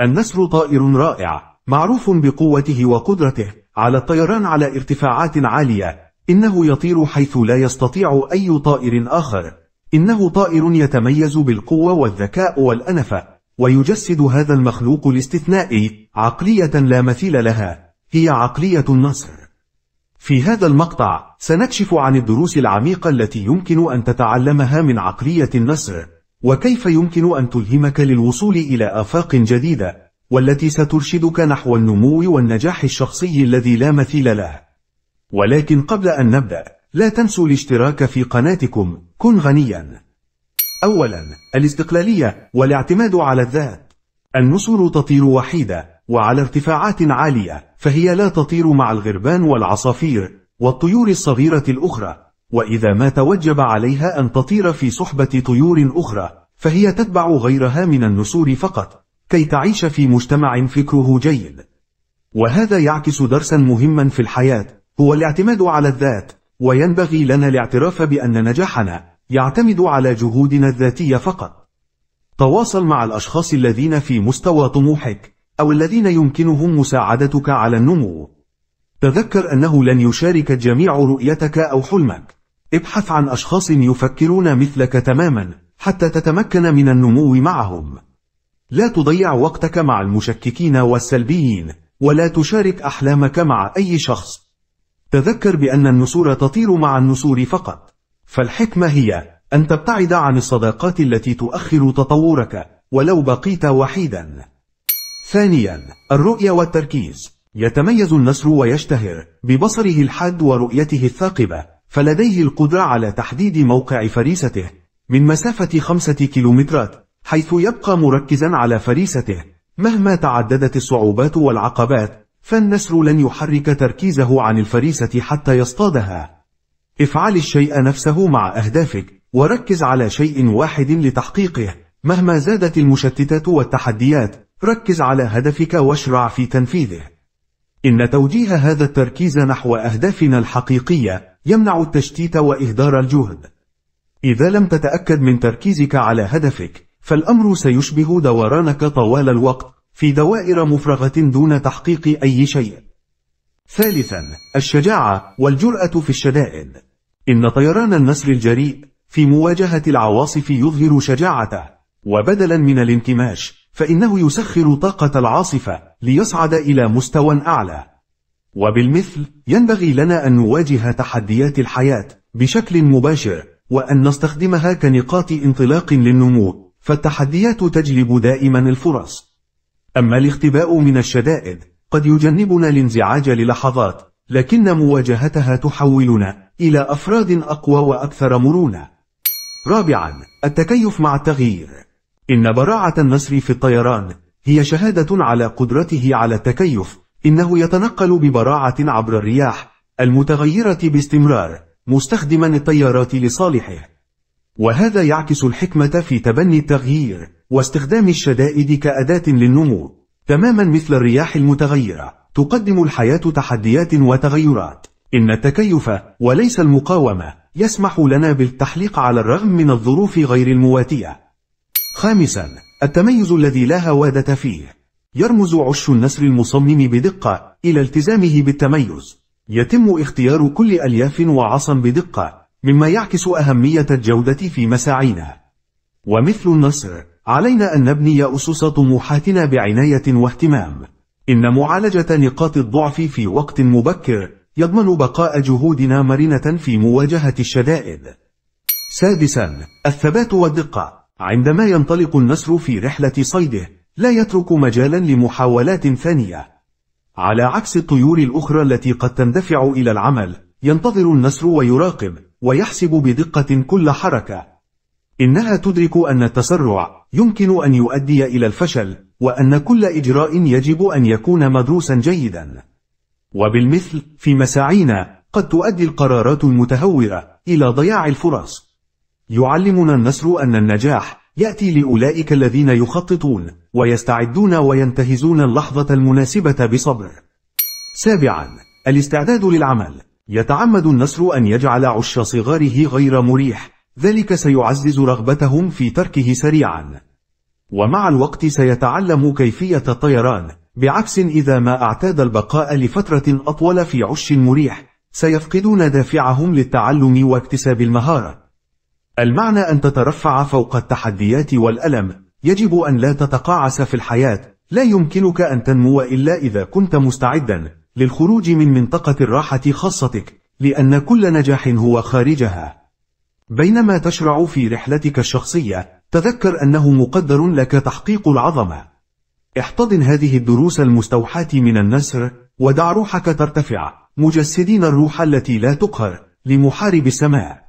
النسر طائر رائع معروف بقوته وقدرته على الطيران على ارتفاعات عالية إنه يطير حيث لا يستطيع أي طائر آخر إنه طائر يتميز بالقوة والذكاء والأنفة ويجسد هذا المخلوق الاستثنائي عقلية لا مثيل لها هي عقلية النصر في هذا المقطع سنكشف عن الدروس العميقة التي يمكن أن تتعلمها من عقلية النصر وكيف يمكن أن تلهمك للوصول إلى آفاق جديدة والتي سترشدك نحو النمو والنجاح الشخصي الذي لا مثيل له ولكن قبل أن نبدأ لا تنسوا الاشتراك في قناتكم كن غنيا أولا الاستقلالية والاعتماد على الذات النسور تطير وحيدة وعلى ارتفاعات عالية فهي لا تطير مع الغربان والعصافير والطيور الصغيرة الأخرى وإذا ما توجب عليها أن تطير في صحبة طيور أخرى فهي تتبع غيرها من النسور فقط كي تعيش في مجتمع فكره جيد وهذا يعكس درسا مهما في الحياة هو الاعتماد على الذات وينبغي لنا الاعتراف بأن نجاحنا يعتمد على جهودنا الذاتية فقط تواصل مع الأشخاص الذين في مستوى طموحك أو الذين يمكنهم مساعدتك على النمو تذكر أنه لن يشارك الجميع رؤيتك أو حلمك ابحث عن أشخاص يفكرون مثلك تماما حتى تتمكن من النمو معهم لا تضيع وقتك مع المشككين والسلبيين ولا تشارك أحلامك مع أي شخص تذكر بأن النسور تطير مع النسور فقط فالحكمة هي أن تبتعد عن الصداقات التي تؤخر تطورك ولو بقيت وحيدا ثانيا الرؤية والتركيز يتميز النسر ويشتهر ببصره الحاد ورؤيته الثاقبة فلديه القدرة على تحديد موقع فريسته من مسافة خمسة كيلومترات حيث يبقى مركزا على فريسته مهما تعددت الصعوبات والعقبات فالنسر لن يحرك تركيزه عن الفريسة حتى يصطادها افعل الشيء نفسه مع أهدافك وركز على شيء واحد لتحقيقه مهما زادت المشتتات والتحديات ركز على هدفك واشرع في تنفيذه إن توجيه هذا التركيز نحو أهدافنا الحقيقية يمنع التشتيت وإهدار الجهد إذا لم تتأكد من تركيزك على هدفك فالأمر سيشبه دورانك طوال الوقت في دوائر مفرغة دون تحقيق أي شيء ثالثا الشجاعة والجرأة في الشدائد إن طيران النسر الجريء في مواجهة العواصف يظهر شجاعته وبدلا من الانكماش فإنه يسخر طاقة العاصفة ليصعد إلى مستوى أعلى وبالمثل ينبغي لنا أن نواجه تحديات الحياة بشكل مباشر وأن نستخدمها كنقاط انطلاق للنمو فالتحديات تجلب دائما الفرص أما الاختباء من الشدائد قد يجنبنا الانزعاج للحظات لكن مواجهتها تحولنا إلى أفراد أقوى وأكثر مرونة رابعا التكيف مع التغيير إن براعة النسر في الطيران هي شهادة على قدرته على التكيف إنه يتنقل ببراعة عبر الرياح المتغيرة باستمرار مستخدما التيارات لصالحه وهذا يعكس الحكمة في تبني التغيير واستخدام الشدائد كأداة للنمو تماما مثل الرياح المتغيرة تقدم الحياة تحديات وتغيرات إن التكيف وليس المقاومة يسمح لنا بالتحليق على الرغم من الظروف غير المواتية خامسا التميز الذي لا هوادة فيه يرمز عش النسر المصمم بدقة إلى التزامه بالتميز يتم اختيار كل ألياف وعصا بدقة مما يعكس أهمية الجودة في مساعينا ومثل النسر علينا أن نبني أسس طموحاتنا بعناية واهتمام إن معالجة نقاط الضعف في وقت مبكر يضمن بقاء جهودنا مرنة في مواجهة الشدائد سادسا الثبات والدقة عندما ينطلق النسر في رحلة صيده لا يترك مجالا لمحاولات ثانية على عكس الطيور الأخرى التي قد تندفع إلى العمل ينتظر النسر ويراقب ويحسب بدقة كل حركة إنها تدرك أن التسرع يمكن أن يؤدي إلى الفشل وأن كل إجراء يجب أن يكون مدروسا جيدا وبالمثل في مساعينا قد تؤدي القرارات المتهورة إلى ضياع الفرص يعلمنا النسر أن النجاح يأتي لأولئك الذين يخططون ويستعدون وينتهزون اللحظة المناسبة بصبر. سابعا الاستعداد للعمل يتعمد النسر أن يجعل عش صغاره غير مريح ذلك سيعزز رغبتهم في تركه سريعا ومع الوقت سيتعلم كيفية الطيران بعكس إذا ما اعتاد البقاء لفترة أطول في عش مريح سيفقدون دافعهم للتعلم واكتساب المهارة المعنى أن تترفع فوق التحديات والألم يجب أن لا تتقاعس في الحياة لا يمكنك أن تنمو إلا إذا كنت مستعدا للخروج من منطقة الراحة خاصتك لأن كل نجاح هو خارجها بينما تشرع في رحلتك الشخصية تذكر أنه مقدر لك تحقيق العظمة احتضن هذه الدروس المستوحاة من النسر ودع روحك ترتفع مجسدين الروح التي لا تقهر لمحارب السماء